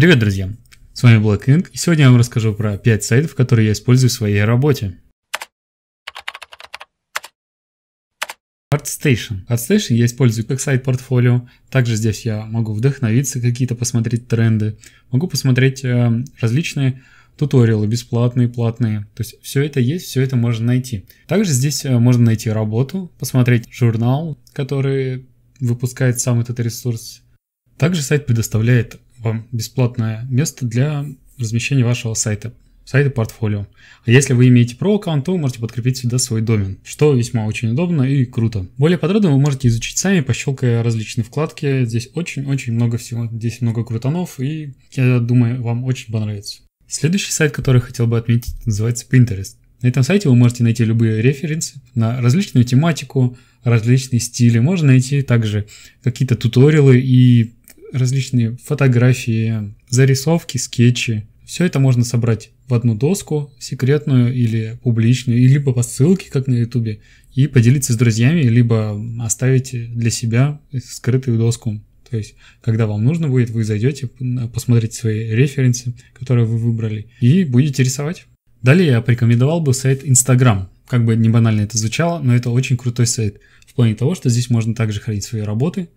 Привет, друзья! С вами Black Inc. и сегодня я вам расскажу про 5 сайтов, которые я использую в своей работе. ArtStation. ArtStation я использую как сайт портфолио. Также здесь я могу вдохновиться, какие-то посмотреть тренды. Могу посмотреть э, различные туториалы бесплатные, платные. То есть все это есть, все это можно найти. Также здесь э, можно найти работу, посмотреть журнал, который выпускает сам этот ресурс. Также сайт предоставляет вам бесплатное место для размещения вашего сайта, сайта портфолио. А если вы имеете про аккаунт, то вы можете подкрепить сюда свой домен, что весьма очень удобно и круто. Более подробно вы можете изучить сами, пощелкая различные вкладки. Здесь очень-очень много всего, здесь много крутанов, и я думаю, вам очень понравится. Следующий сайт, который хотел бы отметить, называется Pinterest. На этом сайте вы можете найти любые референсы на различную тематику, различные стили. Можно найти также какие-то туториалы и различные фотографии, зарисовки, скетчи. Все это можно собрать в одну доску, секретную или публичную, и либо по ссылке, как на ютубе, и поделиться с друзьями, либо оставить для себя скрытую доску. То есть, когда вам нужно будет, вы зайдете, посмотрите свои референсы, которые вы выбрали, и будете рисовать. Далее я порекомендовал бы сайт Instagram. Как бы не банально это звучало, но это очень крутой сайт. В плане того, что здесь можно также хранить свои работы,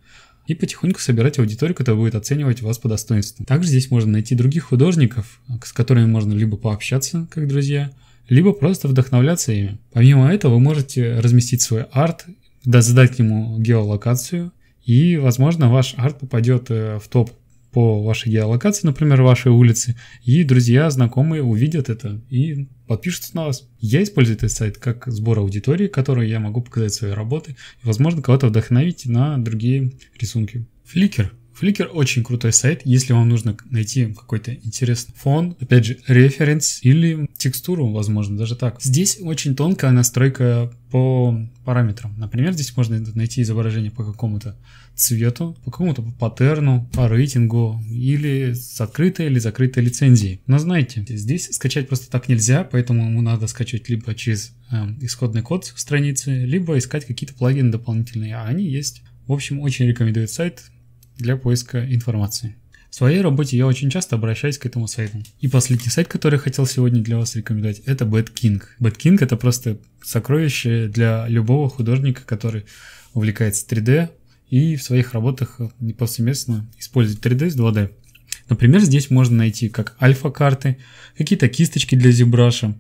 и потихоньку собирать аудиторию, которая будет оценивать вас по достоинству. Также здесь можно найти других художников, э, с которыми можно либо пообщаться, как друзья, либо просто вдохновляться ими. Помимо этого, вы можете разместить свой арт, задать ему геолокацию, и, возможно, ваш арт попадет э, в топ по вашей геолокации, например, вашей улице, и друзья, знакомые увидят это и подпишутся на вас. Я использую этот сайт как сбор аудитории, которой я могу показать свои работы, и, возможно, кого-то вдохновить на другие рисунки. Фликер Flickr очень крутой сайт, если вам нужно найти какой-то интересный фон, опять же, референс или текстуру, возможно, даже так. Здесь очень тонкая настройка по параметрам. Например, здесь можно найти изображение по какому-то цвету, по какому-то паттерну, по рейтингу или с открытой или закрытой лицензией. Но знаете, здесь скачать просто так нельзя, поэтому ему надо скачивать либо через э, исходный код страницы, либо искать какие-то плагины дополнительные, а они есть. В общем, очень рекомендует сайт, для поиска информации. В своей работе я очень часто обращаюсь к этому сайту. И последний сайт, который я хотел сегодня для вас рекомендовать, это Bad King. Bad King это просто сокровище для любого художника, который увлекается 3D и в своих работах непосредственно использует 3D с 2D. Например, здесь можно найти как альфа-карты, какие-то кисточки для зебраша,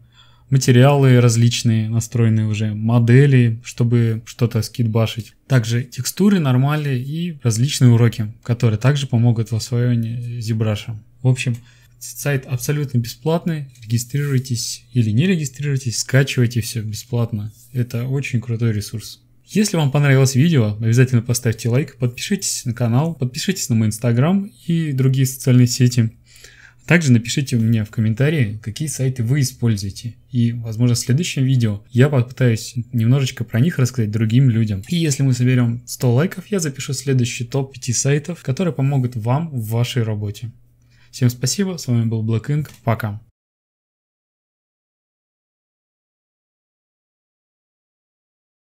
материалы различные настроенные уже, модели, чтобы что-то скидбашить. Также текстуры нормальные и различные уроки, которые также помогут в освоении ZBrush. В общем, сайт абсолютно бесплатный, регистрируйтесь или не регистрируйтесь, скачивайте все бесплатно. Это очень крутой ресурс. Если вам понравилось видео, обязательно поставьте лайк, подпишитесь на канал, подпишитесь на мой инстаграм и другие социальные сети. Также напишите мне в комментарии, какие сайты вы используете. И, возможно, в следующем видео я попытаюсь немножечко про них рассказать другим людям. И если мы соберем 100 лайков, я запишу следующий топ 5 сайтов, которые помогут вам в вашей работе. Всем спасибо, с вами был Black Inc. пока.